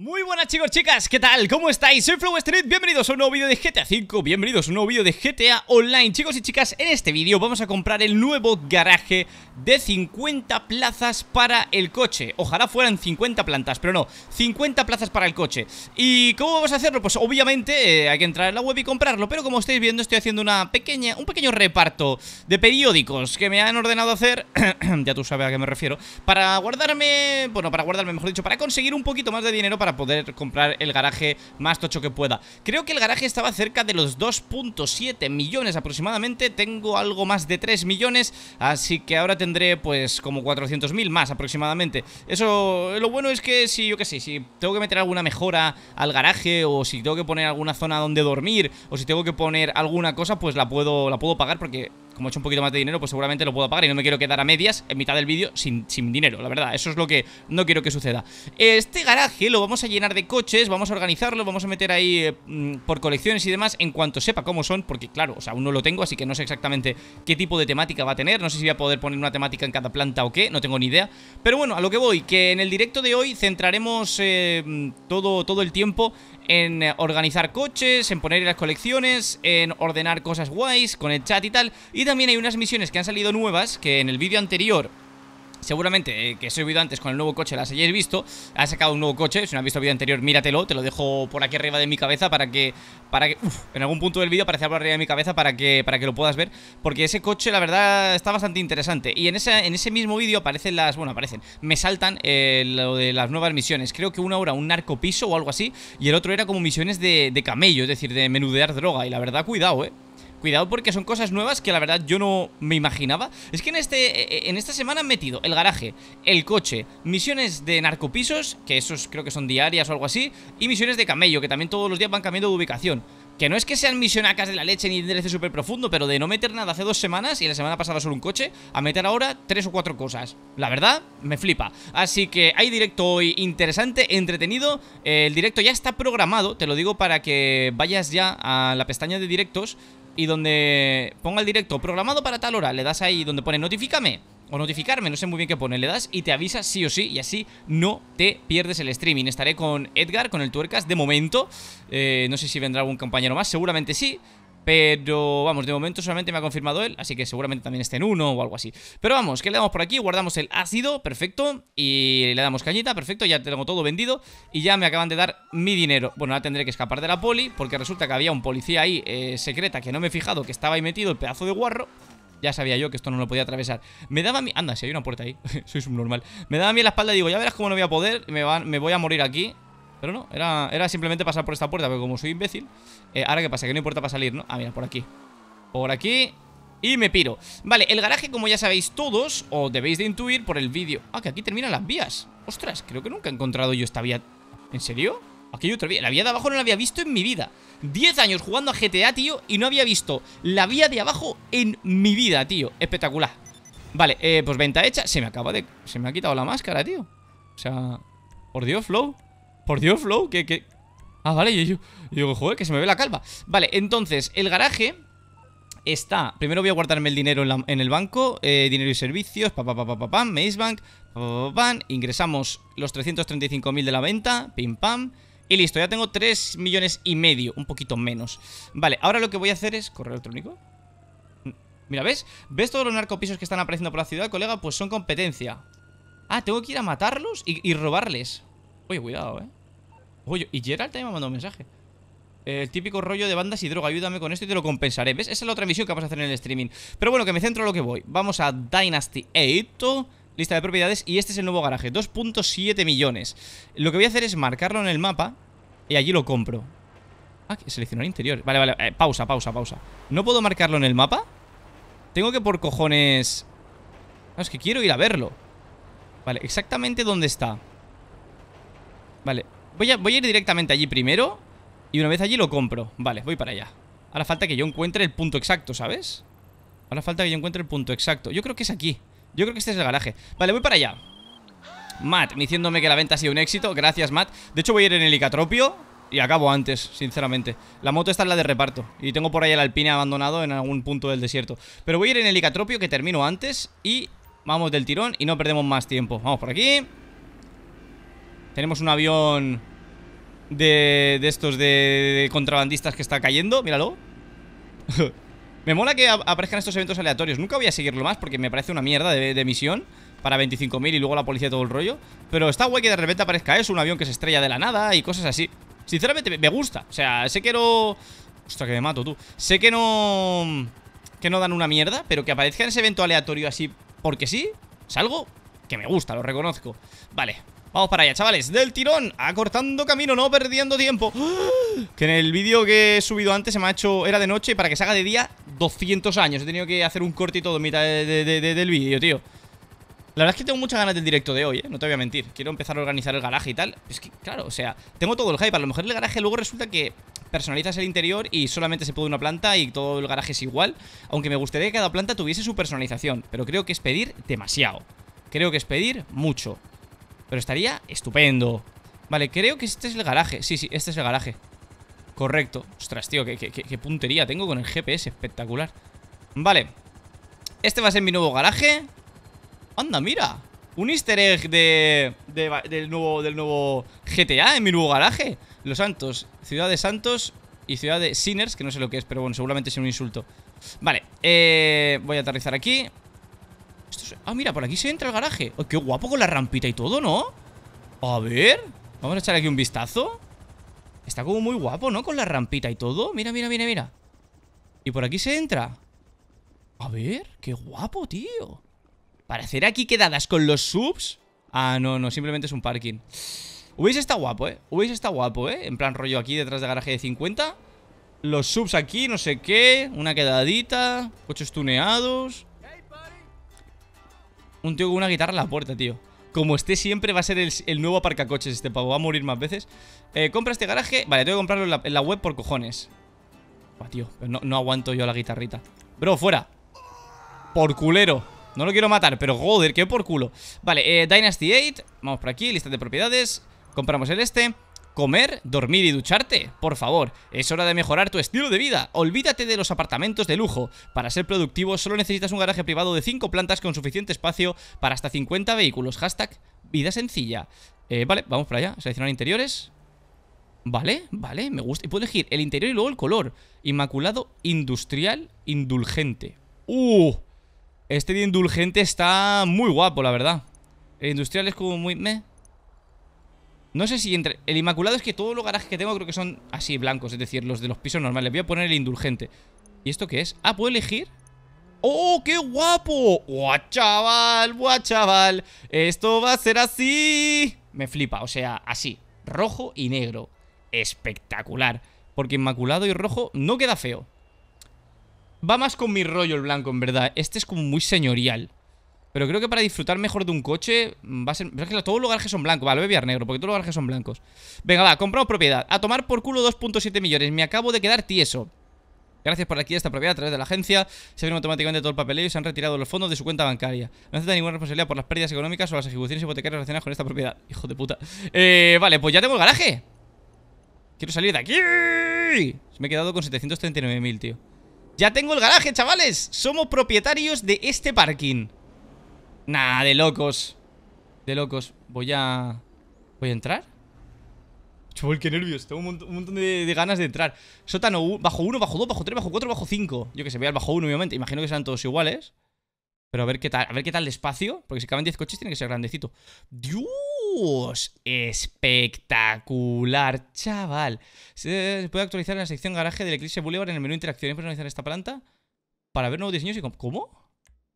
Muy buenas chicos, chicas, ¿qué tal? ¿Cómo estáis? Soy FlowStreet, bienvenidos a un nuevo vídeo de GTA V, bienvenidos a un nuevo vídeo de GTA Online Chicos y chicas, en este vídeo vamos a comprar el nuevo garaje de 50 plazas para el coche Ojalá fueran 50 plantas, pero no, 50 plazas para el coche ¿Y cómo vamos a hacerlo? Pues obviamente eh, hay que entrar en la web y comprarlo Pero como estáis viendo estoy haciendo una pequeña, un pequeño reparto de periódicos que me han ordenado hacer Ya tú sabes a qué me refiero Para guardarme, bueno, para guardarme, mejor dicho, para conseguir un poquito más de dinero para poder comprar el garaje más tocho que pueda Creo que el garaje estaba cerca de los 2.7 millones aproximadamente Tengo algo más de 3 millones Así que ahora tendré pues como 400.000 más aproximadamente Eso, lo bueno es que si yo que sé, si tengo que meter alguna mejora al garaje O si tengo que poner alguna zona donde dormir O si tengo que poner alguna cosa pues la puedo, la puedo pagar porque como he hecho un poquito más de dinero, pues seguramente lo puedo pagar y no me quiero quedar a medias en mitad del vídeo sin, dinero, la verdad. Eso es lo que no quiero que suceda. Este garaje lo vamos a llenar de coches, vamos a organizarlo, vamos a meter ahí eh, mm, por colecciones y demás en cuanto sepa cómo son, porque claro, aún no lo tengo, así que no sé exactamente qué tipo de temática va a tener. No sé si voy a poder poner una temática en cada planta o qué, no tengo ni idea. Pero bueno, a lo que voy, que en el directo de hoy centraremos eh, mm, todo, todo el tiempo en eh, organizar coches, en poner las colecciones, en ordenar cosas guays con el chat y tal. Y también hay unas misiones que han salido nuevas que en el vídeo anterior Seguramente eh, que se he antes con el nuevo coche las hayáis visto Ha sacado un nuevo coche, si no has visto el vídeo anterior míratelo Te lo dejo por aquí arriba de mi cabeza para que... para que uf, En algún punto del vídeo aparece por arriba de mi cabeza para que, para que lo puedas ver Porque ese coche la verdad está bastante interesante Y en ese, en ese mismo vídeo aparecen las... bueno aparecen Me saltan eh, lo de las nuevas misiones Creo que una era un narcopiso o algo así Y el otro era como misiones de, de camello, es decir, de menudear droga Y la verdad cuidado, eh Cuidado porque son cosas nuevas que la verdad yo no me imaginaba. Es que en, este, e, e, en esta semana han metido el garaje, el coche, misiones de narcopisos, que esos creo que son diarias o algo así, y misiones de camello, que también todos los días van cambiando de ubicación. Que no es que sean misionacas de la leche ni de DLC súper profundo, pero de no meter nada hace dos semanas y la semana pasada solo un coche, a meter ahora tres o cuatro cosas. La verdad, me flipa. Así que hay directo hoy interesante, entretenido. el directo ya está programado, te lo digo para que vayas ya a la pestaña de directos y donde ponga el directo programado para tal hora, le das ahí donde pone notifícame o notificarme, no sé muy bien qué pone, le das y te avisa sí o sí y así no te pierdes el streaming. Estaré con Edgar, con el Tuercas de momento, eh, no sé si vendrá algún compañero más, seguramente sí, pero vamos, de momento solamente me ha confirmado él, así que seguramente también esté en uno o algo así. Pero vamos, que le damos por aquí, guardamos el ácido, perfecto, y le damos cañita, perfecto, ya tengo todo vendido y ya me acaban de dar mi dinero. Bueno, ahora tendré que escapar de la poli, porque resulta que había un policía ahí eh, secreta que no me he fijado que estaba ahí metido el pedazo de guarro. Ya sabía yo que esto no lo podía atravesar. Me daba a Anda, si hay una puerta ahí. Soy subnormal. Me daba a mí la espalda y digo, ya verás cómo no voy a poder. Me, van... me voy a morir aquí. Pero no, era, era simplemente pasar por esta puerta Pero como soy imbécil eh, Ahora qué pasa, que no importa para salir, ¿no? Ah, mira, por aquí Por aquí y me piro Vale, el garaje como ya sabéis todos O debéis de intuir por el vídeo Ah, que aquí terminan las vías Ostras, creo que nunca he encontrado yo esta vía ¿En serio? Aquí hay otra vía La vía de abajo no la había visto en mi vida Diez años jugando a GTA, tío Y no había visto la vía de abajo en mi vida, tío Espectacular Vale, eh, pues venta hecha Se me acaba de... Se me ha quitado la máscara, tío O sea... Por Dios, Flow por Dios, Flow, que... que... Ah, vale, yo, yo, joder, que se me ve la calva Vale, entonces, el garaje está. Primero voy a guardarme el dinero en, el banco, eh, dinero y servicios, pa pa pa pa pa pam, Maze Bank, pa, ingresamos los 335.000 de la venta, pim pam. Y listo, ya tengo 3 millones y medio, un poquito menos. Vale, ahora lo que voy a hacer es correo electrónico. Mira, ¿ves? ¿Ves todos los narcopisos que están apareciendo por la ciudad, colega? Pues son competencia. Ah, tengo que ir a matarlos y robarles. Oye, cuidado, eh. Oye, y Gerald también me ha mandado un mensaje. El típico rollo de bandas y droga, ayúdame con esto y te lo compensaré. ¿Ves? Esa es la otra misión que vas a hacer en el streaming. Pero bueno, que me centro a lo que voy. Vamos a Dynasty 8 lista de propiedades y este es el nuevo garaje, 2.7 millones. Lo que voy a hacer es marcarlo en el mapa y allí lo compro. Ah, el interior. Vale, vale, eh, pausa, pausa, pausa. ¿No puedo marcarlo en el mapa? Tengo que por cojones... No, es que quiero ir a verlo. Vale, exactamente dónde está. Vale, voy a, ir directamente allí primero Y una vez allí lo compro Vale, voy para allá Ahora falta que yo encuentre el punto exacto, ¿sabes? Ahora falta que yo encuentre el punto exacto Yo creo que es aquí Yo creo que este es el garaje Vale, voy para allá Matt, diciéndome que la venta ha sido un éxito Gracias, Matt De hecho voy a ir en helicatropio Y acabo antes, sinceramente La moto está en la de reparto Y tengo por ahí el alpine abandonado en algún punto del desierto Pero voy a ir en helicatropio que termino antes Y vamos del tirón y no perdemos más tiempo Vamos por aquí Tenemos un avión de, de estos de, contrabandistas que está cayendo. Míralo. me mola que aparezcan estos eventos aleatorios. Nunca voy a seguirlo más porque me parece una mierda de, misión para 25.000 y luego la policía todo el rollo. Pero está guay que de repente aparezca eso, un avión que se estrella de la nada y cosas así. Sinceramente, me gusta. O sea, sé que no... Ostras, que me mato, tú. Sé que no... Que no dan una mierda, pero que aparezca en ese evento aleatorio así porque sí, es algo que me gusta, lo reconozco. Vale, Vamos para allá, chavales, del tirón Acortando camino, no perdiendo tiempo Que en el vídeo que he subido antes Se me ha hecho, era de noche, y para que se haga de día 200 años, he tenido que hacer un corte cortito En mitad del vídeo, tío La verdad es que tengo muchas ganas del directo de hoy ¿eh? No te voy a mentir, quiero empezar a organizar el garaje y tal Es que, claro, o sea, tengo todo el hype A lo mejor el garaje luego resulta que personalizas el interior y solamente se puede una planta y todo el garaje es igual, aunque me gustaría que cada planta tuviese su personalización, pero creo que es pedir demasiado. Creo que es pedir mucho. Pero estaría estupendo Vale, creo que este es el garaje Sí, sí, este es el garaje Correcto Ostras, tío, qué, puntería tengo con el GPS Espectacular Vale Este va a ser mi nuevo garaje Anda, mira Un easter egg de, de, del, nuevo, del nuevo GTA en mi nuevo garaje Los Santos Ciudad de Santos y ciudad de Sinners Que no sé lo que es, pero bueno, seguramente es un insulto Vale, eh, voy a aterrizar aquí Ah, mira, por aquí se entra el garaje Qué guapo con la rampita y todo, ¿no? A ver, vamos a echar aquí un vistazo Está como muy guapo, ¿no? Con la rampita y todo Mira, mira, mira, mira Y por aquí se entra A ver, qué guapo, tío ¿Para hacer aquí quedadas con los subs? Ah, no, no, simplemente es un parking Hubiese Está guapo, ¿eh? Hubiese está guapo, ¿eh? En plan rollo aquí detrás de garaje de 50 Los subs aquí, no sé qué Una quedadita Coches tuneados un tío con una guitarra en la puerta, tío Como esté siempre va a ser el, nuevo aparcacoches este pavo Va a morir más veces eh, Compra este garaje Vale, tengo que comprarlo en la, web por cojones Va, tío no, aguanto yo la guitarrita Bro, fuera Por culero No lo quiero matar, pero joder, qué por culo Vale, eh, Dynasty 8 Vamos por aquí, lista de propiedades Compramos el este comer, dormir y ducharte. Por favor, es hora de mejorar tu estilo de vida. Olvídate de los apartamentos de lujo. Para ser productivo solo necesitas un garaje privado de 5 plantas con suficiente espacio para hasta 50 vehículos. Hashtag vida sencilla. Eh, vale, vamos para allá. Seleccionar interiores. Vale, vale, me gusta. Y puedo elegir el interior y luego el color. Inmaculado, industrial, indulgente. ¡Uh! Este de indulgente está muy guapo, la verdad. El industrial es como muy... Meh. No sé si entre... El Inmaculado es que todos los garajes que tengo creo que son así blancos, es decir, los de los pisos normales. Voy a poner el indulgente. ¿Y esto qué es? Ah, ¿puedo elegir? ¡Oh, qué guapo! ¡Buah, chaval! ¡Buah, chaval! Esto va a ser así. Me flipa, o sea, así. Rojo y negro. Espectacular. Porque Inmaculado y rojo no queda feo. Va más con mi rollo el blanco, en verdad. Este es como muy señorial. Pero creo que para disfrutar mejor de un coche mm, va a ser... Pero es que todos los garajes son blancos. Vale, voy a negro porque todos los garajes son blancos. Venga, va, compramos propiedad. A tomar por culo 2.7 millones. Me acabo de quedar tieso. Gracias por aquí esta propiedad a través de la agencia. Se abrió automáticamente todo el papeleo y se han retirado los fondos de su cuenta bancaria. No acepta ninguna responsabilidad por las pérdidas económicas o las ejecuciones hipotecarias relacionadas con esta propiedad. Hijo de puta. Eh, vale, pues ya tengo el garaje. Quiero salir de aquí. Me he quedado con 739.000, tío. Ya tengo el garaje, chavales. Somos propietarios de este parking. Nah, de locos. De locos. Voy a... ¿Voy a entrar? Chaval, qué nervios. Tengo un montón, de, ganas de entrar. Sótano, bajo 1, bajo 2, bajo 3, bajo 4, bajo 5. Yo que sé, voy al bajo 1, obviamente. Imagino que serán todos iguales. Pero a ver qué tal, a ver qué tal espacio. Porque si caben 10 coches, tiene que ser grandecito. ¡Dios! Espectacular, chaval. Se puede actualizar en la sección garaje del Eclipse Boulevard en el menú interacciones y personalizar esta planta para ver nuevos diseños y. ¿Cómo?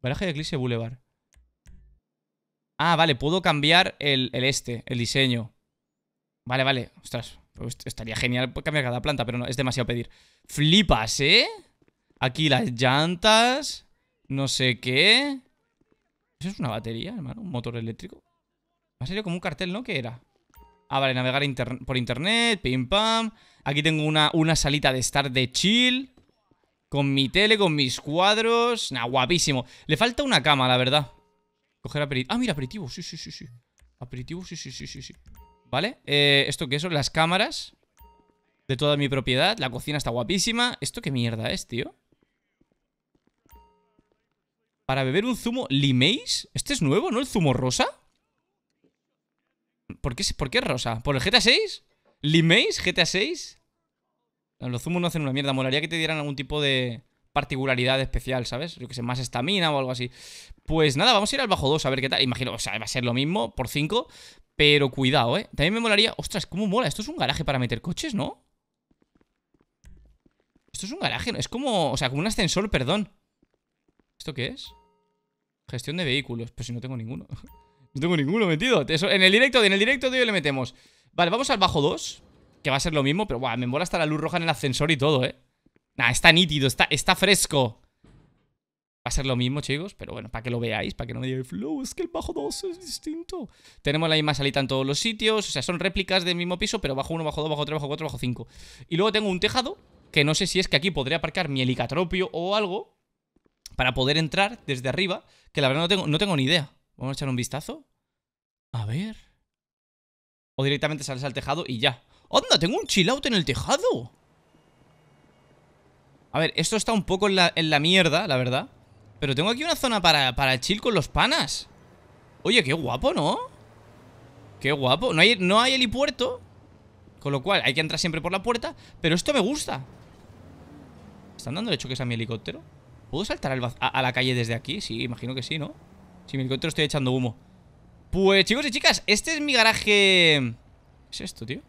Garaje de Eclipse Boulevard. Ah, vale, puedo cambiar el, este, el diseño. Vale, vale. Ostras, pues estaría genial pues, cambiar cada planta, pero no, es demasiado pedir. Flipas, ¿eh? Aquí las llantas, no sé qué. ¿Eso es una batería, hermano? ¿Un motor eléctrico? ¿Ha salido como un cartel, no? ¿Qué era? Ah, vale, navegar por internet, pim pam. Aquí tengo una, una salita de estar de chill. Con mi tele, con mis cuadros. Nah, guapísimo. Le falta una cama, la verdad. Coger aperitivo. Ah, mira, aperitivo. Sí, sí, sí, sí. Aperitivo, sí, sí, sí, sí, sí. ¿Vale? Eh, ¿Esto qué son? Las cámaras de toda mi propiedad. La cocina está guapísima. ¿Esto qué mierda es, tío? Para beber un zumo limeis. ¿Este es nuevo, no? ¿El zumo rosa? ¿Por qué, ¿Por qué rosa? ¿Por el GTA 6? ¿Limeis? ¿GTA 6? Los zumos no hacen una mierda. Molaría que te dieran algún tipo de particularidad especial, ¿sabes? Yo que sé, más estamina o algo así. Pues nada, vamos a ir al bajo 2 a ver qué tal. Imagino, o sea, va a ser lo mismo por 5, pero cuidado, ¿eh? También me molaría... Ostras, ¿cómo mola? Esto es un garaje para meter coches, ¿no? Esto es un garaje, ¿no? es como... O sea, como un ascensor, perdón. ¿Esto qué es? Gestión de vehículos. Pues si no tengo ninguno. no tengo ninguno metido. en el directo, en el directo de hoy le metemos. Vale, vamos al bajo 2, que va a ser lo mismo, pero guau, me mola hasta la luz roja en el ascensor y todo, ¿eh? Nah, está nítido, está, está fresco. Va a ser lo mismo, chicos, pero bueno, para que lo veáis, para que no me el Flow, es que el bajo 2 es distinto. Tenemos la misma salita en todos los sitios, o sea, son réplicas del mismo piso, pero bajo 1, bajo 2, bajo 3, bajo 4, bajo 5. Y luego tengo un tejado, que no sé si es que aquí podría aparcar mi helicatropio o algo, para poder entrar desde arriba, que la verdad no tengo, no tengo ni idea. Vamos a echar un vistazo. A ver. O directamente sales al tejado y ya. ¡Onda, tengo un chill en el tejado! A ver, esto está un poco en la, la mierda, la verdad Pero tengo aquí una zona para, para chill con los panas Oye, qué guapo, ¿no? Qué guapo No hay, no hay helipuerto Con lo cual, hay que entrar siempre por la puerta Pero esto me gusta ¿Están dando que es a mi helicóptero? ¿Puedo saltar a, a la calle desde aquí? Sí, imagino que sí, ¿no? Si mi helicóptero estoy echando humo Pues, chicos y chicas, este es mi garaje... ¿Qué es esto, tío?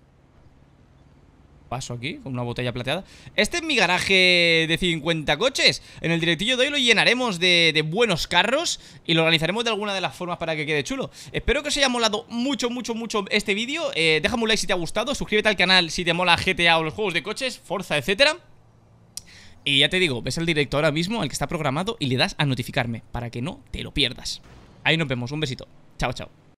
paso aquí con una botella plateada. Este es mi garaje de 50 coches. En el directillo de hoy lo llenaremos de, buenos carros y lo organizaremos de alguna de las formas para que quede chulo. Espero que os haya molado mucho, mucho, mucho este vídeo. Eh, déjame un like si te ha gustado, suscríbete al canal si te mola GTA o los juegos de coches, Forza, etcétera. Y ya te digo, ves el directo ahora mismo, El que está programado, y le das a notificarme, para que no te lo pierdas. Ahí nos vemos, un besito. Chao, chao.